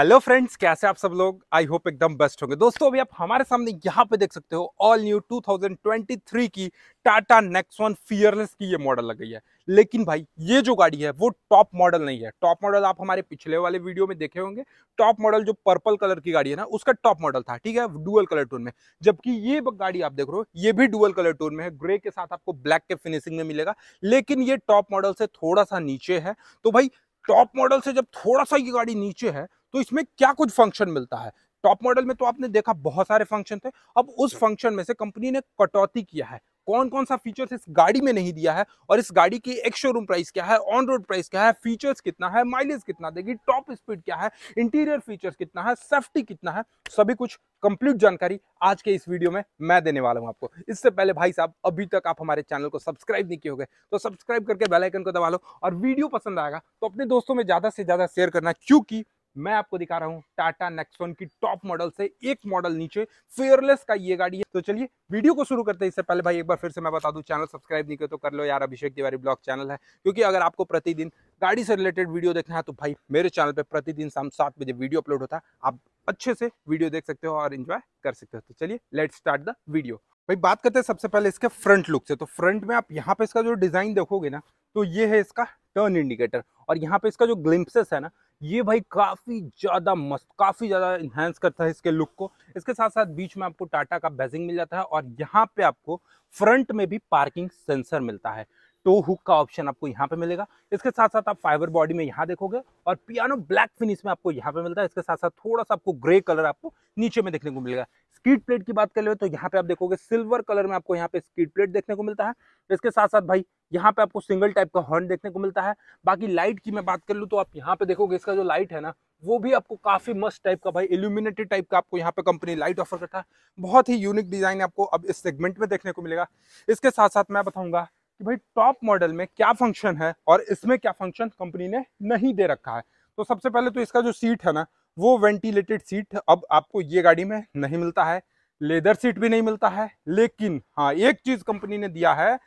Hello friends कैसे आप सब लोग आई होप एकदम बेस्ट होंगे दोस्तों अभी आप हमारे सामने यहाँ पे देख सकते हो ऑल न्यू 2023 की टाटा नेक्सॉन फियरलेस की ये मॉडल लग गई है लेकिन भाई ये जो गाड़ी है वो टॉप मॉडल नहीं है टॉप मॉडल आप हमारे पिछले वाले वीडियो में देखे होंगे टॉप मॉडल जो पर्पल कलर की गाड़ी है ना उसका टॉप मॉडल था ठीक है डुअल कलर टोन में जबकि ये गाड़ी आप देख रहे हो ये भी डुअल कलर टोन में है ग्रे के साथ आपको ब्लैक के फिनिशिंग में मिलेगा लेकिन ये टॉप मॉडल से थोड़ा सा नीचे है तो भाई टॉप मॉडल से जब थोड़ा सा ये गाड़ी नीचे है तो इसमें क्या कुछ फंक्शन मिलता है टॉप मॉडल में तो आपने देखा बहुत सारे फंक्शन थे अब उस फंक्शन अच्छा। में से कंपनी ने कटौती किया है कौन कौन सा फीचर्स इस गाड़ी में नहीं दिया है और इस गाड़ी की एक शोरूम प्राइस क्या है ऑन रोड प्राइस क्या है फीचर्स कितना है माइलेज कितना देगी टॉप स्पीड क्या है इंटीरियर फीचर्स कितना है सेफ्टी कितना है सभी कुछ कंप्लीट जानकारी आज के इस वीडियो में मैं देने वाला हूं आपको इससे पहले भाई साहब अभी तक आप हमारे चैनल को सब्सक्राइब नहीं किए तो सब्सक्राइब करके बेलाइकन को दबा लो और वीडियो पसंद आएगा तो अपने दोस्तों में ज़्यादा से ज़्यादा शेयर करना क्योंकि मैं आपको दिखा रहा हूँ टाटा नेक्सोन की टॉप मॉडल से एक मॉडल नीचे फेयरलेस का ये गाड़ी है तो चलिए वीडियो को शुरू करते हैं इससे पहले भाई एक बार फिर से मैं बता दूं चैनल सब्सक्राइब नहीं किया तो कर लो यार अभिषेक तिवारी ब्लॉग चैनल है क्योंकि अगर आपको प्रतिदिन गाड़ी से रिलेटेड वीडियो देखना है तो भाई मेरे चैनल पर प्रतिदिन शाम सात बजे वीडियो अपलोड होता है आप अच्छे से वीडियो देख सकते हो और इन्जॉय कर सकते हो तो चलिए लेट स्टार्ट द वीडियो भाई बात करते हैं सबसे पहले इसके फ्रंट लुक से तो फ्रंट में आप यहाँ पे इसका जो डिजाइन देखोगे ना तो ये है इसका टर्न इंडिकेटर और यहाँ पे इसका जो ग्लिम्पसेस है ना ये भाई काफ़ी ज़्यादा मस्त काफ़ी ज़्यादा इन्हेंस करता है इसके लुक को इसके साथ साथ बीच में आपको टाटा का बेजिंग मिल जाता है और यहाँ पे आपको फ्रंट में भी पार्किंग सेंसर मिलता है टो हुक का ऑप्शन आपको यहाँ पे मिलेगा इसके साथ साथ आप फाइबर बॉडी में यहाँ देखोगे और पियानो ब्लैक फिनिश में आपको यहाँ पे मिलता है इसके साथ साथ थोड़ा सा आपको ग्रे कलर आपको नीचे में देखने को मिलेगा स्कीट प्लेट की बात कर ले तो यहाँ पे आप देखोगे सिल्वर कलर में आपको यहाँ पे स्कीट प्लेट देखने को मिलता है इसके साथ साथ भाई यहाँ पे आपको सिंगल टाइप का हॉर्न देखने को मिलता है बाकी लाइट की मैं बात कर लूँ तो आप यहाँ पे देखोगे इसका जो लाइट है ना वो भी आपको काफ़ी मस्त टाइप का भाई इल्यूमिनेटेड टाइप का आपको यहाँ पे कंपनी लाइट ऑफर करता है बहुत ही यूनिक डिज़ाइन आपको अब इस सेगमेंट में देखने को मिलेगा इसके साथ साथ मैं बताऊंगा कि भाई टॉप मॉडल में क्या फंक्शन है और इसमें क्या फंक्शन कंपनी ने नहीं दे रखा है तो सबसे पहले तो इसका जो सीट है ना वो वेंटिलेटेड सीट अब आपको ये गाड़ी में नहीं मिलता है लेदर सीट भी नहीं मिलता है लेकिन हाँ एक चीज कंपनी ने दिया है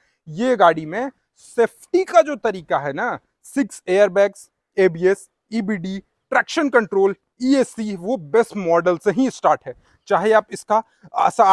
ये गाड़ी में सेफ्टी का जो तरीका है ना six bags ABS EBD traction control ई वो बेस्ट मॉडल से ही स्टार्ट है चाहे आप इसका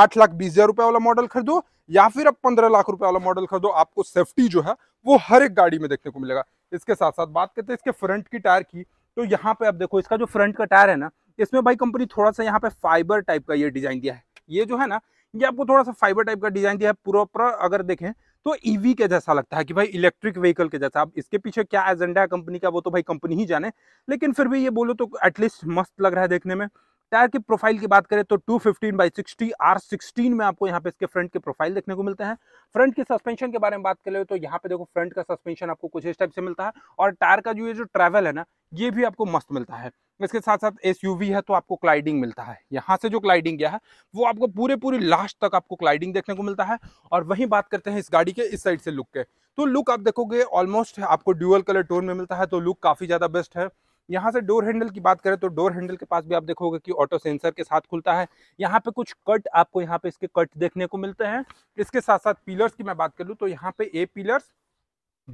आठ लाख बीस हजार रुपये वाला मॉडल खरीदो या फिर आप पंद्रह लाख रुपए वाला मॉडल खरीदो आपको सेफ्टी जो है वो हर एक गाड़ी में देखने को मिलेगा इसके साथ साथ बात करते हैं इसके फ्रंट की टायर की तो यहाँ पे आप देखो इसका जो फ्रंट का टायर है ना इसमें भाई कंपनी थोड़ा सा यहाँ पे फाइबर टाइप का ये डिजाइन दिया है ये जो है ना ये आपको थोड़ा सा फाइबर टाइप का डिजाइन दिया है प्रॉपर अगर देखें तो ईवी e के जैसा लगता है कि भाई इलेक्ट्रिक व्हीकल के जैसा अब इसके पीछे क्या एजेंडा है कंपनी का वो तो भाई कंपनी ही जाने लेकिन फिर भी ये बोलो तो एटलीस्ट मस्त लग रहा है देखने में टायर की प्रोफाइल की बात करें तो 215 fifteen by sixty R sixteen में आपको यहाँ पे इसके फ्रंट के प्रोफाइल देखने को मिलते हैं फ्रंट के सस्पेंशन के बारे में बात कर ले तो यहाँ पे देखो फ्रंट का सस्पेंशन आपको कुछ इस टाइप से मिलता है और टायर का जो ये जो ट्रैवल है ना ये भी आपको मस्त मिलता है इसके साथ साथ एस है तो आपको क्लाइडिंग मिलता है यहाँ से जो क्लाइडिंग गया है वो आपको पूरे पूरी लास्ट तक आपको क्लाइडिंग देखने को मिलता है और वहीं बात करते हैं इस गाड़ी के इस साइड से लुक के तो लुक आप देखोगे ऑलमोस्ट आपको ड्यूअल कलर टोन में मिलता है तो लुक काफ़ी ज़्यादा बेस्ट है यहाँ से डोर हैंडल की बात करें तो डोर हैंडल के पास भी आप देखोगे कि ऑटो सेंसर के साथ खुलता है यहाँ पे कुछ कट आपको यहाँ पे इसके कट देखने को मिलते हैं इसके साथ साथ पिलर्स की मैं बात कर लूँ तो यहाँ पे ए पिलर्स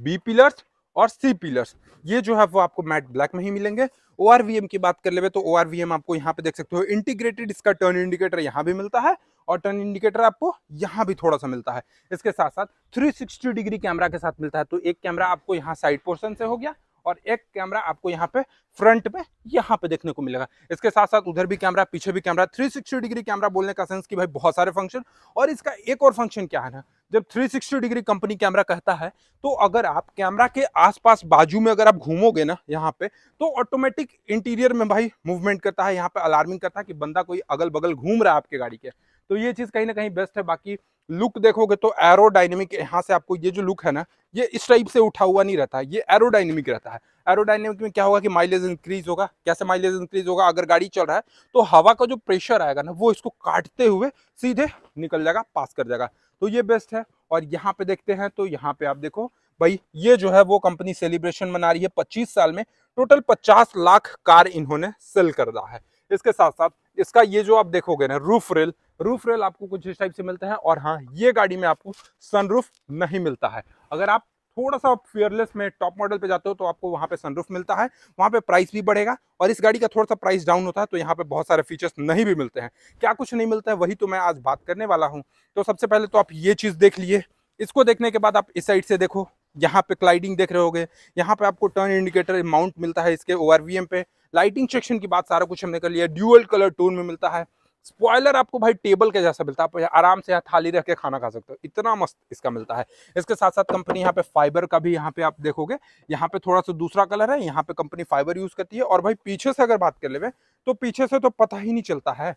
बी पिलर्स और सी पिलर्स ये जो है वो आपको मैट ब्लैक में ही मिलेंगे ओ की बात कर ले तो ओ आपको यहाँ पे देख सकते हो इंटीग्रेटेड इसका टर्न इंडिकेटर यहाँ भी मिलता है और टर्न इंडिकेटर आपको यहाँ भी थोड़ा सा मिलता है इसके साथ साथ 360 डिग्री कैमरा के साथ मिलता है तो एक कैमरा आपको यहाँ साइड पोर्सन से हो गया और एक कैमरा आपको यहाँ पे फ्रंट में यहाँ पे देखने को मिलेगा इसके साथ साथ उधर भी कैमरा पीछे भी कैमरा 360 डिग्री कैमरा बोलने का सेंस कि भाई बहुत सारे फंक्शन और इसका एक और फंक्शन क्या है ना जब 360 डिग्री कंपनी कैमरा कहता है तो अगर आप कैमरा के आसपास बाजू में अगर आप घूमोगे ना यहाँ पे तो ऑटोमेटिक इंटीरियर में भाई मूवमेंट करता है यहाँ पे अलार्मिंग करता है कि बंदा कोई अगल बगल घूम रहा है आपके गाड़ी के तो ये चीज़ कहीं ना कहीं बेस्ट है बाकी लुक देखोगे तो एरोडाइनमिक यहाँ से आपको ये जो लुक है ना ये इस टाइप से उठा हुआ नहीं रहता है ये एरोडाइनमिक रहता है एरोडाइनमिक में क्या होगा कि माइलेज इंक्रीज होगा कैसे माइलेज इंक्रीज होगा अगर गाड़ी चल रहा है तो हवा का जो प्रेशर आएगा ना वो इसको काटते हुए सीधे निकल जाएगा पास कर जाएगा तो ये बेस्ट है और यहाँ पे देखते हैं तो यहाँ पे आप देखो भाई ये जो है वो कंपनी सेलिब्रेशन मना रही है पच्चीस साल में टोटल पचास लाख कार इन्होंने सेल कर रहा है इसके साथ साथ इसका ये जो आप देखोगे ना रूफ रेल रूफ रेल आपको कुछ इस टाइप से मिलता है और हाँ ये गाड़ी में आपको सनरूफ नहीं मिलता है अगर आप थोड़ा सा फेयरलेस में टॉप मॉडल पे जाते हो तो आपको वहाँ पे सनरूफ मिलता है वहाँ पे प्राइस भी बढ़ेगा और इस गाड़ी का थोड़ा सा प्राइस डाउन होता है तो यहाँ पे बहुत सारे फीचर्स नहीं भी मिलते हैं क्या कुछ नहीं मिलता है वही तो मैं आज बात करने वाला हूँ तो सबसे पहले तो आप ये चीज़ देख लिए इसको देखने के बाद आप इस साइड से देखो यहाँ पे क्लाइडिंग देख रहे गए यहाँ पे आपको टर्न इंडिकेटर माउंट मिलता है इसके ओ पे लाइटिंग सेक्शन की बात सारा कुछ हमने कर लिया ड्यूअल कलर टोन में मिलता है स्पॉयलर आपको भाई टेबल के जैसा मिलता है आप आराम से यहाँ थाली रख के खाना खा सकते हो इतना मस्त इसका मिलता है इसके साथ साथ कंपनी यहाँ पे फाइबर का भी यहाँ पे आप देखोगे यहाँ पे थोड़ा सा दूसरा कलर है यहाँ पे कंपनी फाइबर यूज करती है और भाई पीछे से अगर बात कर ले तो पीछे से तो पता ही नहीं चलता है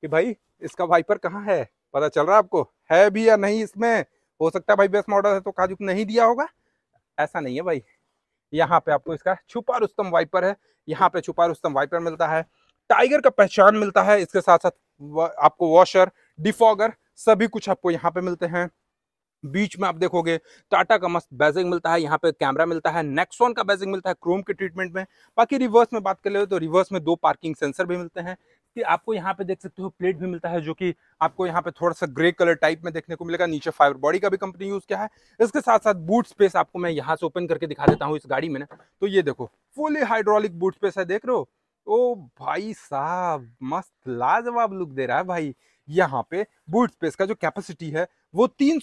कि भाई इसका वाइपर कहाँ है पता चल रहा है आपको है भी या नहीं इसमें हो सकता है भाई बेस्ट मॉडल है तो काजुक नहीं दिया होगा ऐसा नहीं है भाई यहाँ पे आपको इसका छुपा रुस्तम वाइपर है यहाँ पे छुपा रुस्तम वाइपर मिलता है टाइगर का पहचान मिलता है इसके साथ साथ आपको वॉशर डिफॉगर सभी कुछ आपको यहाँ पे मिलते हैं बीच में आप देखोगे टाटा का मस्त बेजिंग मिलता है यहाँ पे कैमरा मिलता है नेक्सॉन का बेजिंग मिलता है क्रोम के ट्रीटमेंट में बाकी रिवर्स में बात कर ले तो रिवर्स में दो पार्किंग सेंसर भी मिलते हैं कि आपको यहाँ पे देख सकते हो प्लेट भी मिलता है जो कि आपको यहाँ पे थोड़ा सा ग्रे कलर टाइप में देखने को मिलेगा नीचे फाइबर बॉडी का भी कंपनी यूज़ किया है इसके साथ साथ बूट स्पेस आपको मैं यहाँ से ओपन करके दिखा देता हूँ इस गाड़ी में ना तो ये देखो फुली हाइड्रोलिक बूट स्पेस है देख रहे हो ओ भाई साहब मस्त लाजवाब लुक दे रहा है भाई यहाँ पे बूट स्पेस का जो कैपेसिटी है वो तीन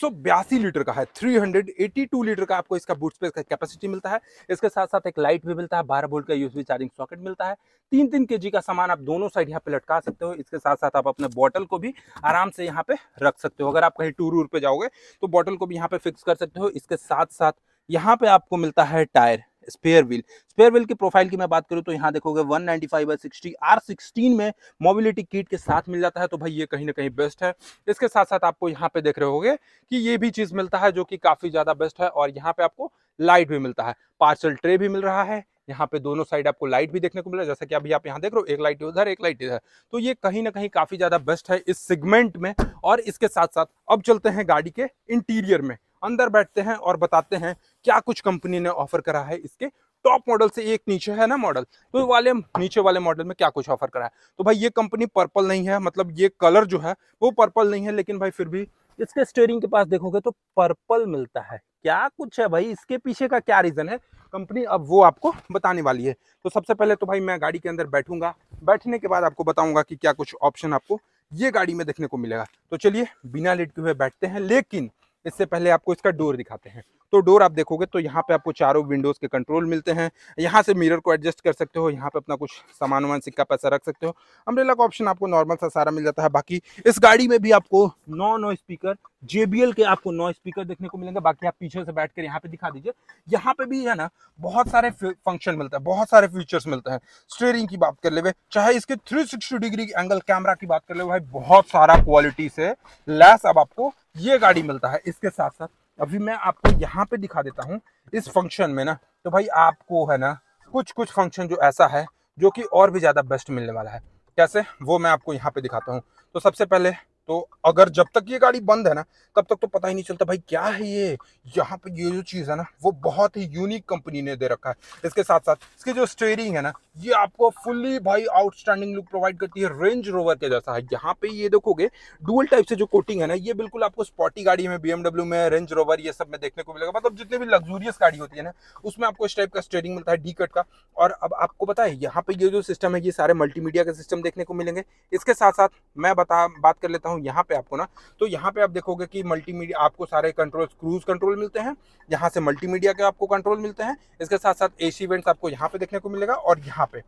लीटर का है 382 लीटर का आपको इसका बूट स्पेस का कैपेसिटी मिलता है इसके साथ साथ एक लाइट भी मिलता है 12 बोल्ट का यूएसबी चार्जिंग सॉकेट मिलता है तीन तीन के का सामान आप दोनों साइड यहाँ पे लटका सकते हो इसके साथ साथ आप अपने बॉटल को भी आराम से यहाँ पे रख सकते हो अगर आप कहीं टूर वूर पे जाओगे तो बॉटल को भी यहाँ पे फिक्स कर सकते हो इसके साथ साथ यहाँ पे आपको मिलता है tyre spare wheel spare wheel की प्रोफाइल की मैं बात करूँ तो यहाँ देखोगे 195 ninety five sixty R sixteen में मोबिलिटी किट के साथ मिल जाता है तो भाई ये कहीं ना कहीं बेस्ट है इसके साथ साथ आपको यहाँ पे देख रहे होगे कि ये भी चीज़ मिलता है जो कि काफ़ी ज़्यादा बेस्ट है और यहाँ पे आपको लाइट भी मिलता है पार्सल ट्रे भी मिल रहा है यहाँ पे दोनों साइड आपको लाइट भी देखने को मिला जैसा कि अभी आप यहाँ देख रहे हो एक लाइट उधर एक लाइट इधर तो ये कहीं ना कहीं काफ़ी ज़्यादा बेस्ट है इस सेगमेंट में और इसके साथ साथ अब चलते हैं गाड़ी के इंटीरियर में अंदर बैठते हैं और बताते हैं क्या कुछ कंपनी ने ऑफर करा है इसके टॉप मॉडल से एक नीचे है ना मॉडल तो वाले नीचे वाले मॉडल में क्या कुछ ऑफर करा है तो भाई ये कंपनी पर्पल नहीं है मतलब ये कलर जो है वो पर्पल नहीं है लेकिन भाई फिर भी इसके स्टेयरिंग के पास देखोगे तो पर्पल मिलता है क्या कुछ है भाई इसके पीछे का क्या रीज़न है कंपनी अब वो आपको बताने वाली है तो सबसे पहले तो भाई मैं गाड़ी के अंदर बैठूंगा बैठने के बाद आपको बताऊंगा कि क्या कुछ ऑप्शन आपको ये गाड़ी में देखने को मिलेगा तो चलिए बिना लेट के हुए बैठते हैं लेकिन इससे पहले आपको इसका डोर दिखाते हैं तो डोर आप देखोगे तो यहाँ पे आपको चारों विंडोज़ के कंट्रोल मिलते हैं यहाँ से मिरर को एडजस्ट कर सकते हो यहाँ पे अपना कुछ सामान वामान सिक्का पैसा रख सकते हो अम्ब्रेला का ऑप्शन आपको नॉर्मल सा सारा मिल जाता है बाकी इस गाड़ी में भी आपको नौ नौ स्पीकर JBL के आपको नौ स्पीकर देखने को मिलेंगे बाकी आप पीछे से बैठ कर यहाँ पे दिखा दीजिए यहाँ पे भी है ना बहुत सारे फंक्शन मिलता है बहुत सारे फीचर्स मिलते हैं स्टेयरिंग की बात कर ले चाहे इसके 360 डिग्री एंगल कैमरा की बात कर ले भाई बहुत सारा क्वालिटी से लैस अब आपको ये गाड़ी मिलता है इसके साथ साथ अभी मैं आपको यहाँ पे दिखा देता हूँ इस फंक्शन में ना तो भाई आपको है ना कुछ कुछ फंक्शन जो ऐसा है जो कि और भी ज़्यादा बेस्ट मिलने वाला है कैसे वो मैं आपको यहाँ पे दिखाता हूँ तो सबसे पहले तो अगर जब तक ये गाड़ी बंद है ना तब तक तो पता ही नहीं चलता भाई क्या है ये यहाँ पे ये जो चीज़ है ना वो बहुत ही यूनिक कंपनी ने दे रखा है इसके साथ साथ इसकी जो स्टेयरिंग है ना ये आपको फुल्ली भाई आउटस्टैंडिंग लुक प्रोवाइड करती है रेंज रोवर के जैसा है यहाँ पे ये देखोगे डुअल टाइप से जो कोटिंग है ना ये बिल्कुल आपको स्पॉटी गाड़ी में बीएमडब्ल्यू में रेंज रोवर ये सब में देखने को मिलेगा मतलब जितनी भी लग्जूरियस गाड़ी होती है ना उसमें आपको इस टाइप का स्टेयरिंग मिलता है डी कट का और अब आपको पता है यहाँ पे ये जो सिस्टम है ये सारे मल्टीमीडिया के सिस्टम देखने को मिलेंगे इसके साथ साथ मैं बता बात कर लेता हूँ यहाँ पे आपको ना तो यहाँ पे आप देखोगे कि मल्टीमीडिया आपको सारे कंट्रोल क्रूज कंट्रोल मिलते हैं यहाँ से मल्टीमीडिया के आपको कंट्रोल मिलते हैं इसके साथ साथ एसी इवेंट्स आपको यहाँ पे देखने को मिलेगा और यहाँ पे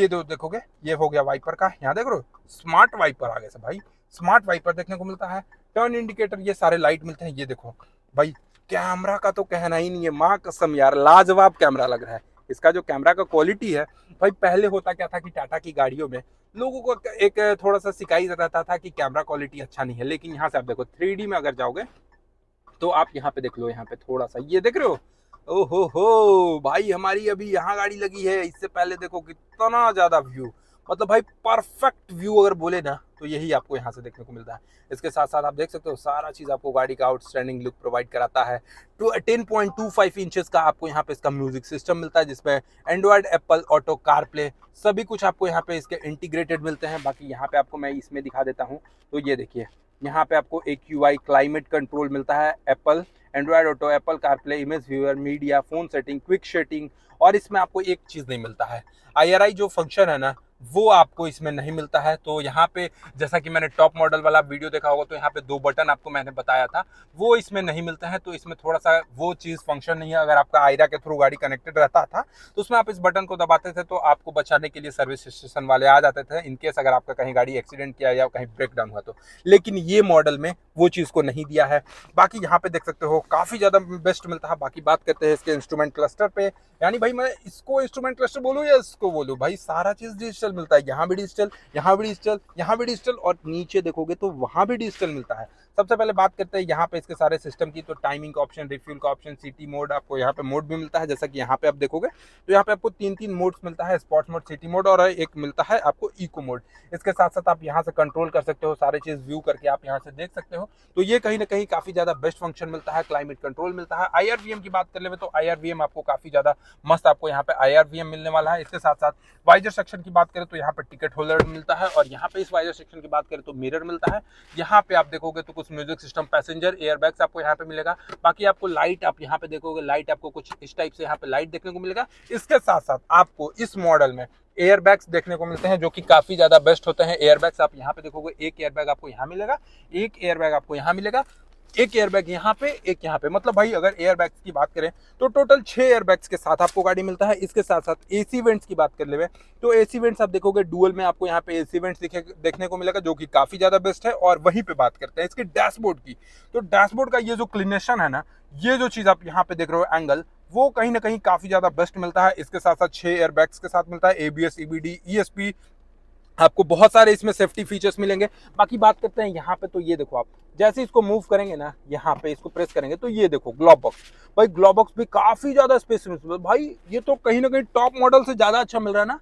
ये दो देखोगे ये हो गया वाइपर का यहाँ देख रो स्मार्ट वाइपर आ गया सर भाई स्मार्ट वाइपर देखने को मिलता है टर्न इंडिकेटर ये सारे लाइट मिलते हैं ये देखो भाई कैमरा का तो कहना ही नहीं है माँ कसम यार लाजवाब कैमरा लग रहा है इसका जो कैमरा का क्वालिटी है भाई पहले होता क्या था कि टाटा की गाड़ियों में लोगों को एक थोड़ा सा सिखाई जाता था कि कैमरा क्वालिटी अच्छा नहीं है लेकिन यहाँ से आप देखो थ्री में अगर जाओगे तो आप यहाँ पे देख लो यहाँ पे थोड़ा सा ये देख रहे हो ओहो हो भाई हमारी अभी यहाँ गाड़ी लगी है इससे पहले देखो कितना ज़्यादा व्यू मतलब भाई परफेक्ट व्यू अगर बोले ना तो यही आपको यहाँ से देखने को मिलता है इसके साथ साथ आप देख सकते हो सारा चीज़ आपको गाड़ी का आउटस्टैंडिंग लुक प्रोवाइड कराता है two ten point two five inches का आपको यहाँ पे इसका म्यूजिक सिस्टम मिलता है जिसमें Android Apple Auto CarPlay सभी कुछ आपको यहाँ पे इसके इंटीग्रेटेड मिलते हैं बाकी यहाँ पे आपको मैं इसमें दिखा देता हूँ तो ये देखिए यहाँ पे आपको एक यू आई क्लाइमेट कंट्रोल मिलता है Apple Android Auto Apple CarPlay image viewer media phone setting quick setting और इसमें आपको एक चीज़ नहीं मिलता है आई जो फंक्शन है ना वो आपको इसमें नहीं मिलता है तो यहाँ पे जैसा कि मैंने टॉप मॉडल वाला वीडियो देखा होगा तो यहाँ पे दो बटन आपको मैंने बताया था वो इसमें नहीं मिलता है तो इसमें थोड़ा सा वो चीज़ फंक्शन नहीं है अगर आपका आयरा के थ्रू गाड़ी कनेक्टेड रहता था तो उसमें आप इस बटन को दबाते थे तो आपको बचाने के लिए सर्विस स्टेशन वाले आ जाते थे इनकेस अगर आपका कहीं गाड़ी एक्सीडेंट किया या कहीं ब्रेक डाउन हुआ तो लेकिन ये मॉडल में वो चीज़ को नहीं दिया है बाकी यहाँ पे देख सकते हो काफ़ी ज़्यादा बेस्ट मिलता है बाकी बात करते हैं इसके इंस्ट्रूमेंट क्लस्टर पे यानी भाई मैं इसको इंस्ट्रूमेंट क्लस्टर बोलूँ या इसको बोलूँ भाई सारा चीज़ डिजिटल मिलता है यहाँ भी डिजिटल यहाँ भी डिजिटल यहाँ भी डिजिटल और नीचे देखोगे तो वहाँ भी डिजिटल मिलता है सबसे पहले बात करते हैं यहाँ पे इसके सारे सिस्टम की तो टाइमिंग का ऑप्शन रिफ्यूल का ऑप्शन सिटी मोड आपको यहाँ पे मोड भी मिलता है जैसा कि यहाँ पे आप देखोगे तो यहाँ पे आपको तीन तीन मोड्स मिलता है स्पॉट मोड सिटी मोड और एक मिलता है आपको इको मोड इसके साथ साथ आप यहाँ से कंट्रोल कर सकते हो सारे चीज़ व्यू करके आप यहाँ से देख सकते हो तो ये कहीं ना कहीं काफ़ी ज़्यादा बेस्ट फंक्शन मिलता है क्लाइमेट कंट्रोल मिलता है आई की बात कर ले तो आई आपको काफ़ी ज़्यादा मस्त आपको यहाँ पे आई मिलने वाला है इसके साथ साथ वाइजर सेक्शन की बात करें तो यहाँ पे टिकट होल्डर मिलता है और यहाँ पे इस वाइजर सेक्शन की बात करें तो मिरर मिलता है यहाँ पे आप देखोगे तो कुछ म्यूजिक सिस्टम पैसेंजर एयरबैग्स आपको यहाँ पे मिलेगा बाकी आपको लाइट आप यहाँ पे देखोगे लाइट आपको कुछ इस टाइप से यहाँ पे लाइट देखने को मिलेगा इसके साथ साथ आपको इस मॉडल में एयरबैग्स देखने को मिलते हैं जो कि काफ़ी ज़्यादा बेस्ट होते हैं एयरबैग्स आप यहाँ पे देखोगे एक एयरबैग आपको यहाँ मिलेगा एक एयरबैग आपको यहाँ मिलेगा एक एयरबैग यहाँ पे एक यहाँ पे मतलब भाई अगर एयरबैग्स की बात करें तो टोटल छः एयरबैग्स के साथ आपको गाड़ी मिलता है इसके साथ साथ ए सी वेंट्स की बात कर ले तो ए सी वेंट्स आप देखोगे डुअल में आपको यहाँ पे ए सी वेंट्स देखने को मिलेगा जो कि काफ़ी ज़्यादा बेस्ट है और वहीं पर बात करते हैं इसके डैशबोर्ड की तो डैशबोर्ड का ये जो क्लिनेशन है ना ये जो चीज़ आप यहाँ पे देख रहे हो एंगल वो कहीं ना कहीं काफ़ी ज़्यादा बेस्ट मिलता है इसके साथ साथ छः एयरबैग्स के साथ मिलता है A B S E B D E S P आपको बहुत सारे इसमें सेफ्टी फीचर्स मिलेंगे बाकी बात करते हैं यहाँ पे तो ये देखो आप जैसे इसको मूव करेंगे ना यहाँ पे इसको प्रेस करेंगे तो ये देखो ग्लोब बॉक्स भाई ग्लोब बॉक्स भी काफी ज्यादा स्पेस भाई ये तो कहीं ना कहीं टॉप मॉडल से ज्यादा अच्छा मिल रहा है ना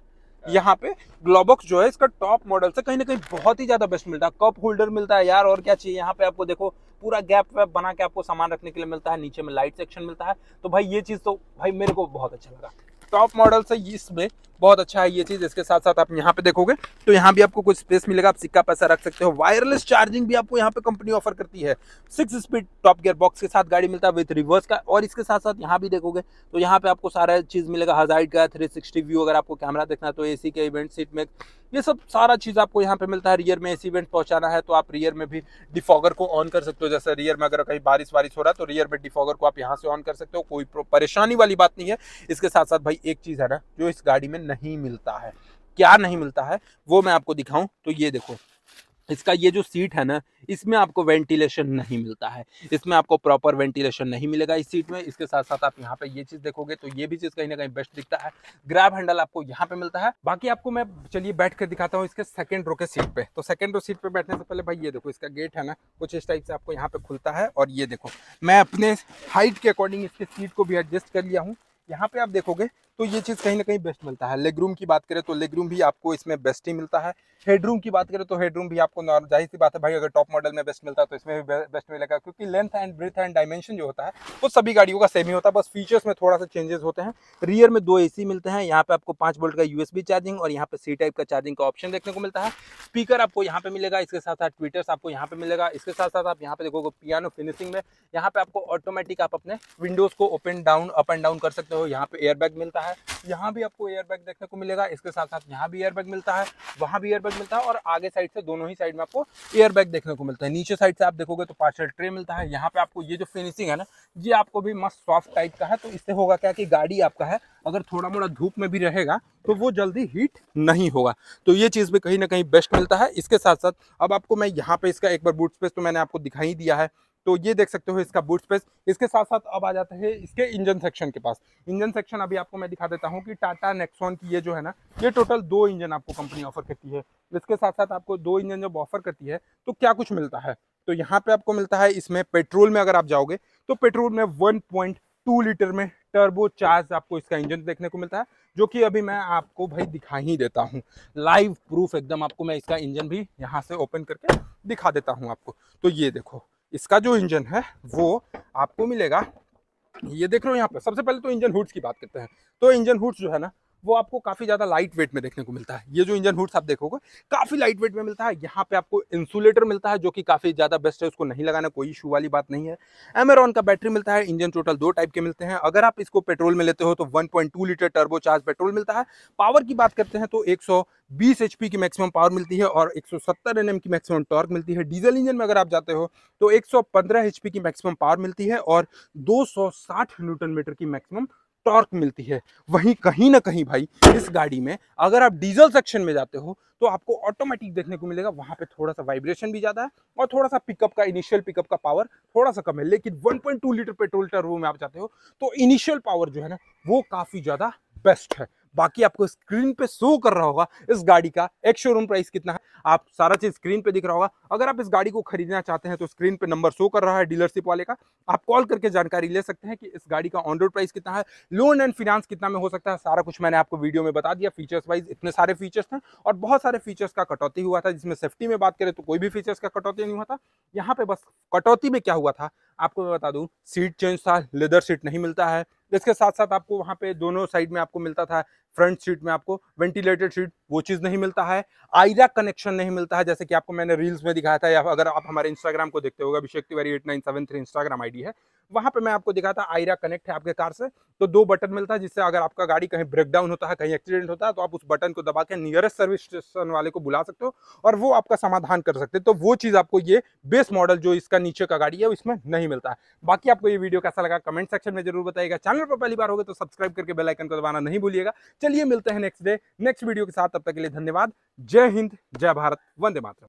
यहाँ पे ग्लोबॉक्स जो है इसका टॉप मॉडल से कहीं ना कहीं बहुत ही ज्यादा बेस्ट मिलता है कप होल्डर मिलता है यार और क्या चाहिए यहाँ पे आपको देखो पूरा गैप वैप बना के आपको सामान रखने के लिए मिलता है नीचे में लाइट सेक्शन मिलता है तो भाई ये चीज तो भाई मेरे को बहुत अच्छा लगा टॉप मॉडल से इसमें बहुत अच्छा है ये चीज़ इसके साथ साथ आप यहाँ पे देखोगे तो यहाँ भी आपको कुछ स्पेस मिलेगा आप सिक्का पैसा रख सकते हो वायरलेस चार्जिंग भी आपको यहाँ पे कंपनी ऑफर करती है six speed top gear box के साथ गाड़ी मिलता है विथ रिवर्स का और इसके साथ साथ यहाँ भी देखोगे तो यहाँ पे आपको सारा चीज़ मिलेगा हजाइट का थ्री व्यू अगर आपको कैमरा देखना है तो ए के इवेंट सीट में ये सब सारा चीज़ आपको यहाँ पे मिलता है रियर में एसी इवेंट पहुँचाना है तो आप रियर में भी डिफॉगर को ऑन कर सकते हो जैसे रियर में अगर कहीं बारिश वारिश हो रहा है तो रियर में डिफॉगर को आप यहाँ से ऑन कर सकते हो कोई परेशानी वाली बात नहीं है इसके साथ साथ भाई एक चीज़ है ना जो इस गाड़ी में नहीं मिलता है क्या नहीं मिलता है वो मैं आपको दिखाऊं तो ये देखो इसका ये जो सीट है ना इसमें आपको वेंटिलेशन नहीं मिलता है इसमें आपको प्रॉपर वेंटिलेशन नहीं मिलेगा इस सीट में इसके साथ साथ आप यहाँ पे ये चीज़ देखोगे तो ये भी चीज़ कहीं ना कहीं बेस्ट दिखता है ग्रैब हैंडल आपको यहाँ पे मिलता है बाकी आपको मैं चलिए बैठ कर दिखाता हूँ इसके सेकंड रो के सीट पे तो सेकंड रो सीट पे बैठने से पहले भाई ये देखो इसका गेट है ना कुछ इस टाइप से आपको यहाँ पे खुलता है और ये देखो मैं अपने हाइट के अकॉर्डिंग इसके सीट को भी एडजस्ट कर लिया हूँ यहाँ पे आप देखोगे तो ये चीज़ कहीं ना कहीं बेस्ट मिलता है लेग रूम की बात करें तो लेग रूम भी आपको इसमें बेस्ट ही मिलता है हेडरूम की बात करें तो हेडरूम भी आपको नॉर्मल जाहिर सी बात है भाई अगर टॉप मॉडल में बेस्ट मिलता है तो इसमें भी बेस्ट मिलेगा क्योंकि length and breadth and dimension जो होता है वो सभी गाड़ियों का सेम ही होता है बस फीचर्स में थोड़ा सा चेंजेस होते हैं रियर में दो ए मिलते हैं यहाँ पे आपको पाँच बोल्ट का यूएसबी चार्जिंग और यहाँ पे सी टाइप का चार्जिंग का ऑप्शन देखने को मिलता है स्पीकर आपको यहाँ पे मिलेगा इसके साथ साथ ट्विटर्स आपको यहाँ पे मिलेगा इसके साथ साथ आप यहाँ पे देखोगे पियानो फिनिशिंग में यहाँ पे आपको ऑटोमेटिक आप अपने विंडोज को open down up and down कर सकते हो यहाँ पे एयरबैग मिलता है यहाँ भी आपको एयरबैग देखने को मिलेगा इसके साथ साथ यहाँ भी एयरबैग मिलता है वहाँ भी एयरबैग सपोर्ट मिलता है और आगे साइड से दोनों ही साइड में आपको एयरबैग देखने को मिलता है नीचे साइड से आप देखोगे तो पार्सल ट्रे मिलता है यहाँ पे आपको ये जो फिनिशिंग है ना ये आपको भी मस्त सॉफ्ट टाइप का है तो इससे होगा क्या कि गाड़ी आपका है अगर थोड़ा मोड़ा धूप में भी रहेगा तो वो जल्दी हीट नहीं होगा तो ये चीज़ भी कहीं ना कहीं बेस्ट मिलता है इसके साथ साथ अब आपको मैं यहाँ पे इसका एक बार बूट स्पेस तो मैंने आपको दिखाई दिया है तो ये देख सकते हो इसका बूट स्पेस इसके साथ साथ अब आ जाता है इसके इंजन सेक्शन के पास इंजन सेक्शन अभी आपको मैं दिखा देता हूँ कि टाटा नेक्सॉन की ये जो है ना ये टोटल दो इंजन आपको कंपनी ऑफर करती है इसके साथ साथ आपको दो इंजन जब ऑफर करती है तो क्या कुछ मिलता है तो यहाँ पे आपको मिलता है इसमें पेट्रोल में अगर आप जाओगे तो पेट्रोल में वन पॉइंट टू लीटर में टर्बो चार्ज आपको इसका इंजन देखने को मिलता है जो कि अभी मैं आपको भाई दिखा ही देता हूँ लाइव प्रूफ एकदम आपको मैं इसका इंजन भी यहाँ से ओपन करके दिखा देता हूँ आपको तो ये देखो इसका जो इंजन है वो आपको मिलेगा ये देख लो यहाँ पर सबसे पहले तो इंजन हुड्स की बात करते हैं तो इंजन हुड्स जो है ना वो आपको काफ़ी ज़्यादा लाइट वेट में देखने को मिलता है ये जो इंजन हुड्स आप देखोगे काफ़ी लाइट वेट में मिलता है यहाँ पे आपको इंसुलेटर मिलता है जो कि काफ़ी ज़्यादा बेस्ट है उसको नहीं लगाना कोई इशू वाली बात नहीं है एमेरॉन का बैटरी मिलता है इंजन टोटल दो टाइप के मिलते हैं अगर आप इसको पेट्रोल में लेते हो तो one litre turbo charge petrol मिलता है पावर की बात करते हैं तो 120 एचपी की मैक्सिमम पावर मिलती है और 170 सौ की मैक्सिमम टॉर्क मिलती है डीजल इंजन में अगर आप जाते हो तो 115 एचपी की मैक्सिमम पावर मिलती है और 260 न्यूटन मीटर की मैक्सिमम टॉर्क मिलती है वहीं कहीं ना कहीं भाई इस गाड़ी में अगर आप डीजल सेक्शन में जाते हो तो आपको ऑटोमेटिक देखने को मिलेगा वहाँ पे थोड़ा सा वाइब्रेशन भी ज़्यादा है और थोड़ा सा पिकअप का इनिशियल पिकअप का पावर थोड़ा सा कम है लेकिन 1.2 लीटर पेट्रोल टर्बो में आप जाते हो तो इनिशियल पावर जो है ना वो काफ़ी ज़्यादा बेस्ट है बाकी आपको स्क्रीन पे शो कर रहा होगा इस गाड़ी का एक शोरूम प्राइस कितना है आप सारा चीज स्क्रीन पे दिख रहा होगा अगर आप इस गाड़ी को खरीदना चाहते हैं तो स्क्रीन पे नंबर शो कर रहा है डीलरशिप वाले का आप कॉल करके जानकारी ले सकते हैं कि इस गाड़ी का ऑन रोड प्राइस कितना है लोन एंड फिनांस कितना में हो सकता है सारा कुछ मैंने आपको वीडियो में बता दिया फीचर्स वाइज इतने सारे फीचर्स हैं और बहुत सारे फीचर्स का कटौती हुआ था जिसमें सेफ्टी में बात करें तो कोई भी फीचर्स का कटौती नहीं हुआ था यहाँ पे बस कटौती में क्या हुआ था आपको मैं बता दूं सीट चेंज था लेदर सीट नहीं मिलता है इसके साथ साथ आपको वहाँ पे दोनों साइड में आपको मिलता था फ्रंट सीट में आपको वेंटिलेटेड सीट वो चीज़ नहीं मिलता है आईरा कनेक्शन नहीं मिलता है जैसे कि आपको मैंने रील्स में दिखाया था या अगर आप हमारे इंस्टाग्राम को देखते होगा Abhishek Tiwari eight nine seven three Instagram ID है वहां पे मैं आपको दिखाता आयरा कनेक्ट है आपके कार से तो दो बटन मिलता है जिससे अगर आपका गाड़ी कहीं डाउन होता है कहीं एक्सीडेंट होता है तो आप उस बटन को दबा के नियरेस्ट सर्विस स्टेशन वाले को बुला सकते हो और वो आपका समाधान कर सकते हैं तो वो चीज़ आपको ये बेस मॉडल जो इसका नीचे का गाड़ी है इसमें नहीं मिलता है बाकी आपको ये वीडियो कैसा लगा कमेंट सेक्शन में जरूर बताएगा चैनल पर पहली बार होगा तो सब्सक्राइब करके बेलाइकन को दबाना नहीं भूलिएगा चलिए मिलते हैं नेक्स्ट डे नेक्स्ट वीडियो के साथ तब तक के लिए धन्यवाद जय हिंद जय भारत वंदे मातृ